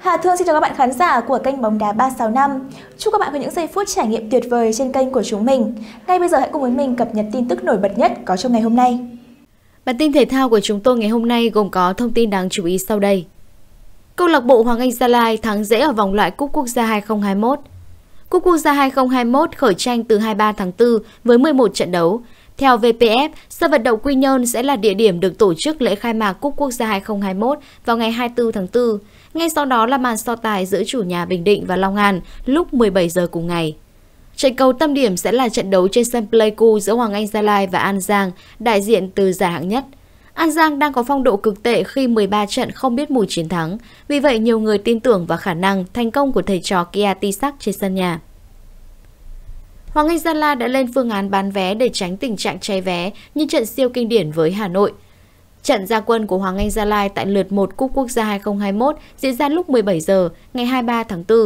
Hà Thương xin chào các bạn khán giả của kênh Bóng đá 365. Chúc các bạn có những giây phút trải nghiệm tuyệt vời trên kênh của chúng mình. Ngay bây giờ hãy cùng với mình cập nhật tin tức nổi bật nhất có trong ngày hôm nay. Bản tin thể thao của chúng tôi ngày hôm nay gồm có thông tin đáng chú ý sau đây. Câu lạc bộ Hoàng Anh Gia Lai thắng dễ ở vòng loại Cúp Quốc gia 2021. Cúp Quốc gia 2021 khởi tranh từ 23 tháng 4 với 11 trận đấu, theo VPF, sân vận động quy nhơn sẽ là địa điểm được tổ chức lễ khai mạc Cúp Quốc gia 2021 vào ngày 24 tháng 4. Ngay sau đó là màn so tài giữa chủ nhà Bình Định và Long An lúc 17 giờ cùng ngày. Trận cầu tâm điểm sẽ là trận đấu trên sân Pleiku giữa Hoàng Anh Gia Lai và An Giang, đại diện từ giải hạng nhất. An Giang đang có phong độ cực tệ khi 13 trận không biết mùi chiến thắng, vì vậy nhiều người tin tưởng vào khả năng thành công của thầy trò Kia Tisak trên sân nhà. Hoàng Anh Gia La đã lên phương án bán vé để tránh tình trạng cháy vé như trận siêu kinh điển với Hà Nội. Trận gia quân của Hoàng Anh Gia Lai tại lượt 1 Cúp Quốc gia 2021 diễn ra lúc 17 giờ ngày 23 tháng 4.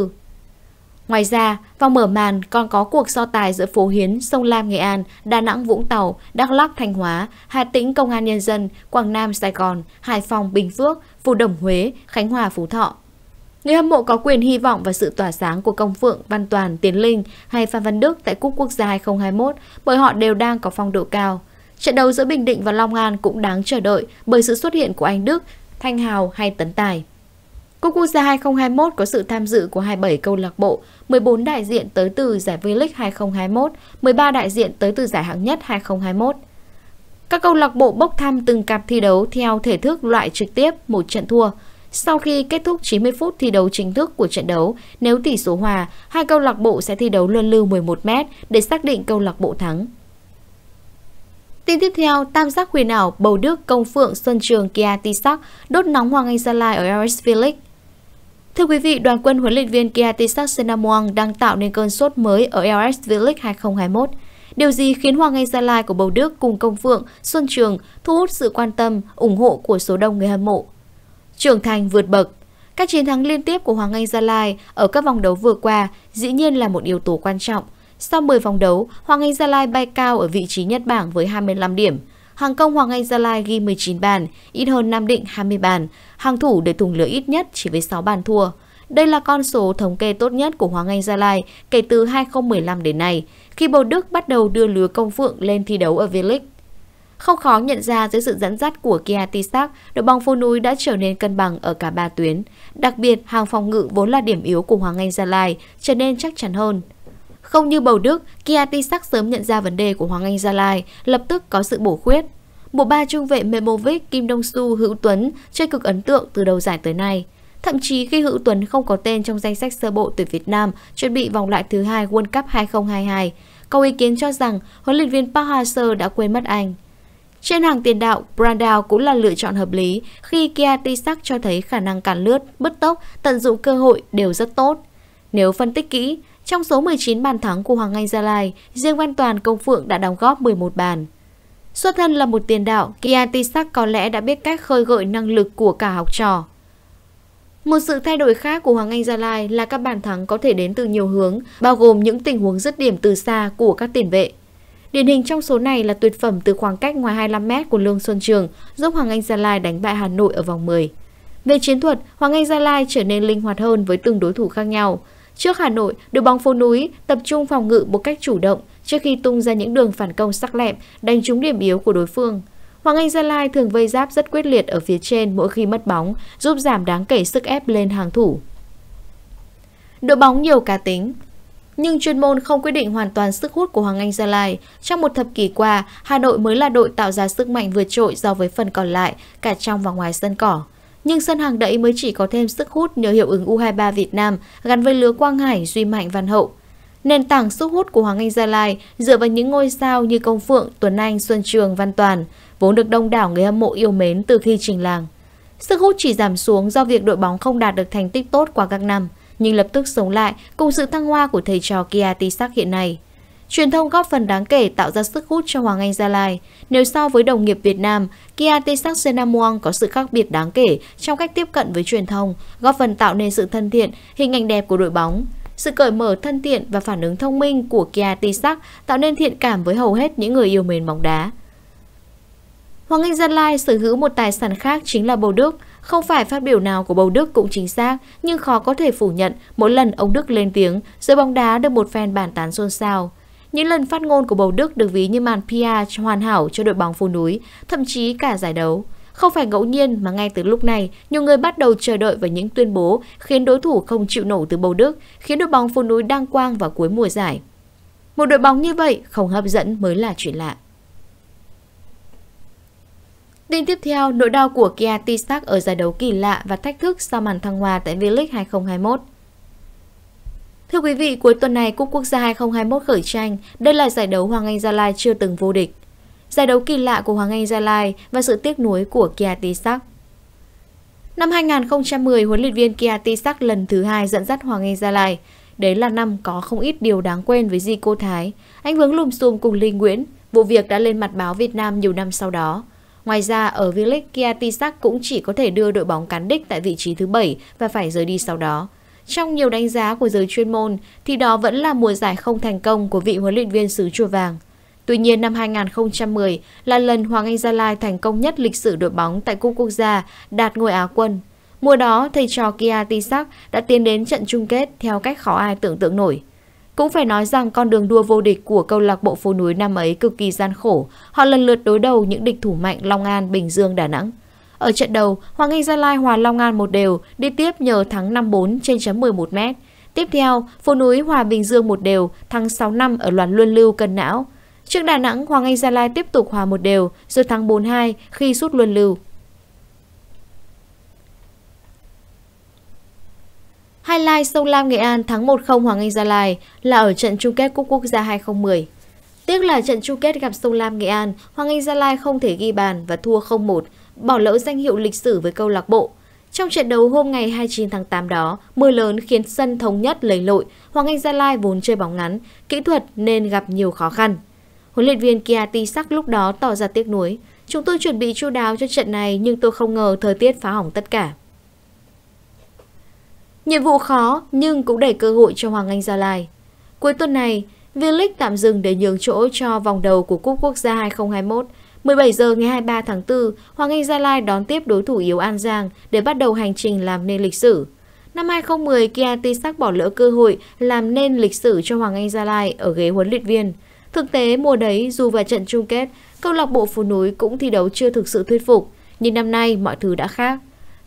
Ngoài ra, vào mở màn còn có cuộc so tài giữa Phố Hiến, Sông Lam Nghệ An, Đà Nẵng Vũng Tàu, Đắk Lắk Thanh Hóa, Hà Tĩnh Công an Nhân dân, Quảng Nam Sài Gòn, Hải Phòng Bình Phước, Phú Đồng Huế, Khánh Hòa Phú Thọ. Người hâm mộ có quyền hy vọng vào sự tỏa sáng của Công Phượng, Văn Toàn, Tiến Linh hay Phan Văn Đức tại Cúp Quốc gia 2021 bởi họ đều đang có phong độ cao. Trận đấu giữa Bình Định và Long An cũng đáng chờ đợi bởi sự xuất hiện của Anh Đức, Thanh Hào hay Tấn Tài. Cúp Quốc gia 2021 có sự tham dự của 27 câu lạc bộ, 14 đại diện tới từ giải V-League 2021, 13 đại diện tới từ giải hạng nhất 2021. Các câu lạc bộ bốc thăm từng cặp thi đấu theo thể thức loại trực tiếp một trận thua – sau khi kết thúc 90 phút thi đấu chính thức của trận đấu, nếu tỷ số hòa, hai câu lạc bộ sẽ thi đấu luân lưu 11m để xác định câu lạc bộ thắng. Tin tiếp theo, tam giác huyền ảo Bầu Đức, Công Phượng, Xuân Trường, Kia Tisak đốt nóng Hoàng Anh Gia Lai ở RS v Thưa quý vị, đoàn quân huấn luyện viên Kia Tisak Senamuang đang tạo nên cơn sốt mới ở LS v 2021. Điều gì khiến Hoàng Anh Gia Lai của Bầu Đức cùng Công Phượng, Xuân Trường thu hút sự quan tâm, ủng hộ của số đông người hâm mộ? trưởng thành vượt bậc. Các chiến thắng liên tiếp của Hoàng Anh Gia Lai ở các vòng đấu vừa qua dĩ nhiên là một yếu tố quan trọng. Sau 10 vòng đấu, Hoàng Anh Gia Lai bay cao ở vị trí nhất bảng với 25 điểm. Hàng công Hoàng Anh Gia Lai ghi 19 bàn, ít hơn Nam Định 20 bàn. Hàng thủ để thủng lửa ít nhất chỉ với 6 bàn thua. Đây là con số thống kê tốt nhất của Hoàng Anh Gia Lai kể từ 2015 đến nay, khi Bồ Đức bắt đầu đưa lứa công phượng lên thi đấu ở V-League. Không khó nhận ra dưới sự dẫn dắt của Kia Tisak, đội bóng phố núi đã trở nên cân bằng ở cả ba tuyến. Đặc biệt, hàng phòng ngự vốn là điểm yếu của Hoàng Anh Gia Lai trở nên chắc chắn hơn. Không như bầu Đức, Kia Tisak sớm nhận ra vấn đề của Hoàng Anh Gia Lai, lập tức có sự bổ khuyết. Bộ ba trung vệ Memovic, Kim Dong Su, Hữu Tuấn chơi cực ấn tượng từ đầu giải tới nay. Thậm chí khi Hữu Tuấn không có tên trong danh sách sơ bộ tuyển Việt Nam chuẩn bị vòng loại thứ hai World Cup 2022, có ý kiến cho rằng huấn luyện viên Park Hang-seo đã quên mất anh. Trên hàng tiền đạo, Brandao cũng là lựa chọn hợp lý khi Kiatisak cho thấy khả năng cản lướt, bứt tốc, tận dụng cơ hội đều rất tốt. Nếu phân tích kỹ, trong số 19 bàn thắng của Hoàng Anh Gia Lai, riêng Văn Toàn Công Phượng đã đóng góp 11 bàn. Xuất thân là một tiền đạo, Kiatisak có lẽ đã biết cách khơi gợi năng lực của cả học trò. Một sự thay đổi khác của Hoàng Anh Gia Lai là các bàn thắng có thể đến từ nhiều hướng, bao gồm những tình huống dứt điểm từ xa của các tiền vệ. Điển hình trong số này là tuyệt phẩm từ khoảng cách ngoài 25m của Lương Xuân Trường giúp Hoàng Anh Gia Lai đánh bại Hà Nội ở vòng 10. Về chiến thuật, Hoàng Anh Gia Lai trở nên linh hoạt hơn với từng đối thủ khác nhau. Trước Hà Nội, đội bóng phố núi tập trung phòng ngự một cách chủ động trước khi tung ra những đường phản công sắc lẹm, đánh trúng điểm yếu của đối phương. Hoàng Anh Gia Lai thường vây giáp rất quyết liệt ở phía trên mỗi khi mất bóng, giúp giảm đáng kể sức ép lên hàng thủ. Đội bóng nhiều cá tính nhưng chuyên môn không quyết định hoàn toàn sức hút của Hoàng Anh Gia Lai. Trong một thập kỷ qua, Hà Nội mới là đội tạo ra sức mạnh vượt trội so với phần còn lại, cả trong và ngoài sân cỏ. Nhưng sân hàng đẫy mới chỉ có thêm sức hút nhờ hiệu ứng U23 Việt Nam gắn với lứa Quang Hải, Duy Mạnh, Văn Hậu. Nền tảng sức hút của Hoàng Anh Gia Lai dựa vào những ngôi sao như Công Phượng, Tuấn Anh, Xuân Trường, Văn Toàn, vốn được đông đảo người hâm mộ yêu mến từ khi trình làng. Sức hút chỉ giảm xuống do việc đội bóng không đạt được thành tích tốt qua các năm – nhưng lập tức sống lại cùng sự thăng hoa của thầy trò Kiati Sắc hiện nay. Truyền thông góp phần đáng kể tạo ra sức hút cho Hoàng Anh Gia Lai. Nếu so với đồng nghiệp Việt Nam, Kiati Sắc Senamuang có sự khác biệt đáng kể trong cách tiếp cận với truyền thông, góp phần tạo nên sự thân thiện, hình ảnh đẹp của đội bóng. Sự cởi mở thân thiện và phản ứng thông minh của Kiati Sắc tạo nên thiện cảm với hầu hết những người yêu mến bóng đá. Hoàng Anh Gia Lai sở hữu một tài sản khác chính là bầu đức. Không phải phát biểu nào của bầu Đức cũng chính xác, nhưng khó có thể phủ nhận mỗi lần ông Đức lên tiếng, giới bóng đá được một fan bàn tán xôn xao. Những lần phát ngôn của bầu Đức được ví như màn PR hoàn hảo cho đội bóng phố núi, thậm chí cả giải đấu. Không phải ngẫu nhiên mà ngay từ lúc này, nhiều người bắt đầu chờ đợi vào những tuyên bố khiến đối thủ không chịu nổi từ bầu Đức, khiến đội bóng phố núi đang quang vào cuối mùa giải. Một đội bóng như vậy không hấp dẫn mới là chuyện lạ. Tin tiếp theo, nỗi đau của Kia Tisak ở giải đấu kỳ lạ và thách thức sau màn thăng hoa tại V-League 2021. Thưa quý vị, cuối tuần này Cúp Quốc gia 2021 khởi tranh, đây là giải đấu Hoàng Anh Gia Lai chưa từng vô địch. Giải đấu kỳ lạ của Hoàng Anh Gia Lai và sự tiếc nuối của Kia Tisak. Năm 2010, huấn luyện viên Kia Tisak lần thứ hai dẫn dắt Hoàng Anh Gia Lai. Đấy là năm có không ít điều đáng quên với Di Cô Thái. Anh vướng lùm xùm cùng Linh Nguyễn. Vụ việc đã lên mặt báo Việt Nam nhiều năm sau đó. Ngoài ra, ở V-League Kiatisak cũng chỉ có thể đưa đội bóng cán đích tại vị trí thứ 7 và phải rời đi sau đó. Trong nhiều đánh giá của giới chuyên môn, thì đó vẫn là mùa giải không thành công của vị huấn luyện viên xứ chùa vàng. Tuy nhiên năm 2010 là lần Hoàng Anh Gia Lai thành công nhất lịch sử đội bóng tại cung Quốc gia, đạt ngôi Á quân. Mùa đó, thầy trò Kia Tisak đã tiến đến trận chung kết theo cách khó ai tưởng tượng nổi. Cũng phải nói rằng con đường đua vô địch của câu lạc bộ phố núi năm ấy cực kỳ gian khổ. Họ lần lượt đối đầu những địch thủ mạnh Long An, Bình Dương, Đà Nẵng. Ở trận đầu, Hoàng Anh Gia Lai hòa Long An một đều, đi tiếp nhờ thắng 5-4 trên chấm 11 m. Tiếp theo, phố núi hòa Bình Dương một đều, thắng 6 năm ở loạt luân lưu cân não. Trước Đà Nẵng, Hoàng Anh Gia Lai tiếp tục hòa một đều, rồi thắng 4-2 khi rút luân lưu. Highlight Sông Lam Nghệ An thắng 1-0 Hoàng Anh Gia Lai là ở trận chung kết Cúp Quốc gia 2010. Tiếc là trận chung kết gặp Sông Lam Nghệ An, Hoàng Anh Gia Lai không thể ghi bàn và thua 0-1, bỏ lỡ danh hiệu lịch sử với câu lạc bộ. Trong trận đấu hôm ngày 29 tháng 8 đó, mưa lớn khiến sân thống nhất lầy lội, Hoàng Anh Gia Lai vốn chơi bóng ngắn, kỹ thuật nên gặp nhiều khó khăn. Huấn luyện viên Kiati Sắc lúc đó tỏ ra tiếc nuối. Chúng tôi chuẩn bị chu đáo cho trận này nhưng tôi không ngờ thời tiết phá hỏng tất cả. Nhiệm vụ khó nhưng cũng đẩy cơ hội cho Hoàng Anh Gia Lai. Cuối tuần này, V-League tạm dừng để nhường chỗ cho vòng đầu của Cúp Quốc gia 2021. 17 giờ ngày 23 tháng 4, Hoàng Anh Gia Lai đón tiếp đối thủ yếu An Giang để bắt đầu hành trình làm nên lịch sử. Năm 2010, Kia Tisak bỏ lỡ cơ hội làm nên lịch sử cho Hoàng Anh Gia Lai ở ghế huấn luyện viên. Thực tế, mùa đấy, dù vào trận chung kết, câu lạc bộ Phú Núi cũng thi đấu chưa thực sự thuyết phục. Nhưng năm nay, mọi thứ đã khác.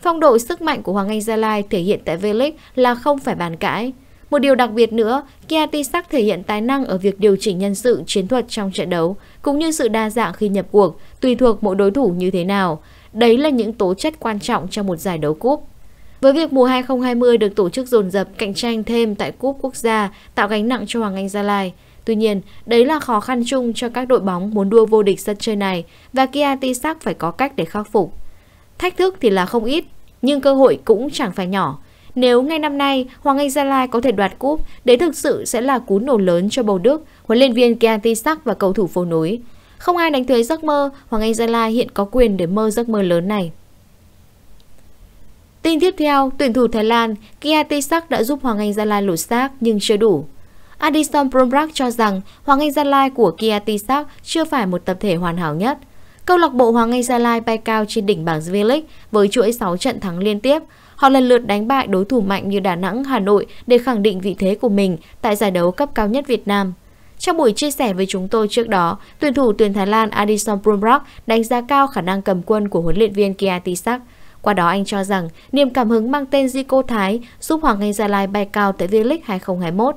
Phong độ sức mạnh của Hoàng Anh Gia Lai thể hiện tại V-League là không phải bàn cãi. Một điều đặc biệt nữa, Kiatisak thể hiện tài năng ở việc điều chỉnh nhân sự chiến thuật trong trận đấu, cũng như sự đa dạng khi nhập cuộc, tùy thuộc mỗi đối thủ như thế nào. Đấy là những tố chất quan trọng trong một giải đấu cúp. Với việc mùa 2020 được tổ chức dồn dập cạnh tranh thêm tại cúp quốc gia tạo gánh nặng cho Hoàng Anh Gia Lai, Tuy nhiên, đấy là khó khăn chung cho các đội bóng muốn đua vô địch sân chơi này và Kia Tisak phải có cách để khắc phục. Thách thức thì là không ít, nhưng cơ hội cũng chẳng phải nhỏ. Nếu ngay năm nay Hoàng Anh Gia Lai có thể đoạt cúp, đấy thực sự sẽ là cú nổ lớn cho bầu Đức, huấn luyện viên Kianti Sắc và cầu thủ phố núi. Không ai đánh thuế giấc mơ, Hoàng Anh Gia Lai hiện có quyền để mơ giấc mơ lớn này. Tin tiếp theo, tuyển thủ Thái Lan Kianti Sắc đã giúp Hoàng Anh Gia Lai lột xác nhưng chưa đủ. Addison Brombrak cho rằng Hoàng Anh Gia Lai của Kianti Sắc chưa phải một tập thể hoàn hảo nhất – Câu lạc bộ Hoàng Anh Gia Lai bay cao trên đỉnh bảng V-League với chuỗi 6 trận thắng liên tiếp. Họ lần lượt đánh bại đối thủ mạnh như Đà Nẵng, Hà Nội để khẳng định vị thế của mình tại giải đấu cấp cao nhất Việt Nam. Trong buổi chia sẻ với chúng tôi trước đó, tuyển thủ tuyển Thái Lan Adison Brumrock đánh giá cao khả năng cầm quân của huấn luyện viên Kia Tisak. Qua đó anh cho rằng niềm cảm hứng mang tên Zico Thái giúp Hoàng Anh Gia Lai bay cao tại V-League 2021.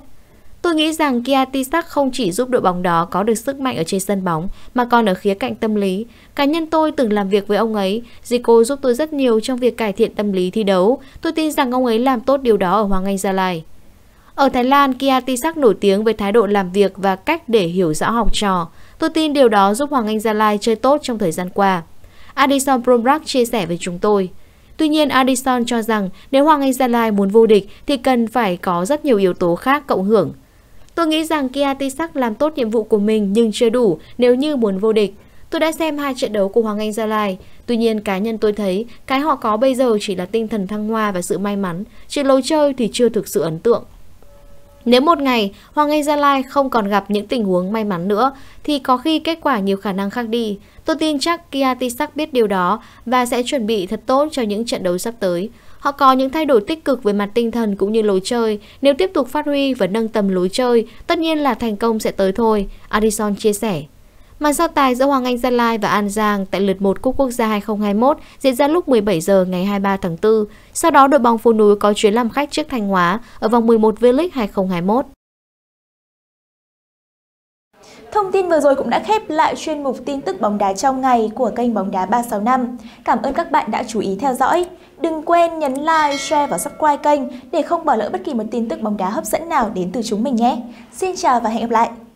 Tôi nghĩ rằng Kia Tisak không chỉ giúp đội bóng đó có được sức mạnh ở trên sân bóng, mà còn ở khía cạnh tâm lý. Cá nhân tôi từng làm việc với ông ấy, Zico giúp tôi rất nhiều trong việc cải thiện tâm lý thi đấu. Tôi tin rằng ông ấy làm tốt điều đó ở Hoàng Anh Gia Lai. Ở Thái Lan, Kia Tisak nổi tiếng với thái độ làm việc và cách để hiểu rõ học trò. Tôi tin điều đó giúp Hoàng Anh Gia Lai chơi tốt trong thời gian qua. Addison Bromrock chia sẻ với chúng tôi. Tuy nhiên, Addison cho rằng nếu Hoàng Anh Gia Lai muốn vô địch thì cần phải có rất nhiều yếu tố khác cộng hưởng – Tôi nghĩ rằng Kia Tisak làm tốt nhiệm vụ của mình nhưng chưa đủ nếu như muốn vô địch. Tôi đã xem hai trận đấu của Hoàng Anh Gia Lai. Tuy nhiên cá nhân tôi thấy cái họ có bây giờ chỉ là tinh thần thăng hoa và sự may mắn. Chuyện lối chơi thì chưa thực sự ấn tượng. Nếu một ngày Hoàng Anh Gia Lai không còn gặp những tình huống may mắn nữa thì có khi kết quả nhiều khả năng khác đi. Tôi tin chắc Kia Tisak biết điều đó và sẽ chuẩn bị thật tốt cho những trận đấu sắp tới. Họ có những thay đổi tích cực về mặt tinh thần cũng như lối chơi. Nếu tiếp tục phát huy và nâng tầm lối chơi, tất nhiên là thành công sẽ tới thôi, Addison chia sẻ. Màn so tài giữa Hoàng Anh Gia Lai và An Giang tại lượt 1 Cúp Quốc gia 2021 diễn ra lúc 17 giờ ngày 23 tháng 4. Sau đó đội bóng phụ núi có chuyến làm khách trước Thanh Hóa ở vòng 11 V-League 2021. Thông tin vừa rồi cũng đã khép lại chuyên mục tin tức bóng đá trong ngày của kênh Bóng đá 365. Cảm ơn các bạn đã chú ý theo dõi. Đừng quên nhấn like, share và subscribe kênh để không bỏ lỡ bất kỳ một tin tức bóng đá hấp dẫn nào đến từ chúng mình nhé. Xin chào và hẹn gặp lại!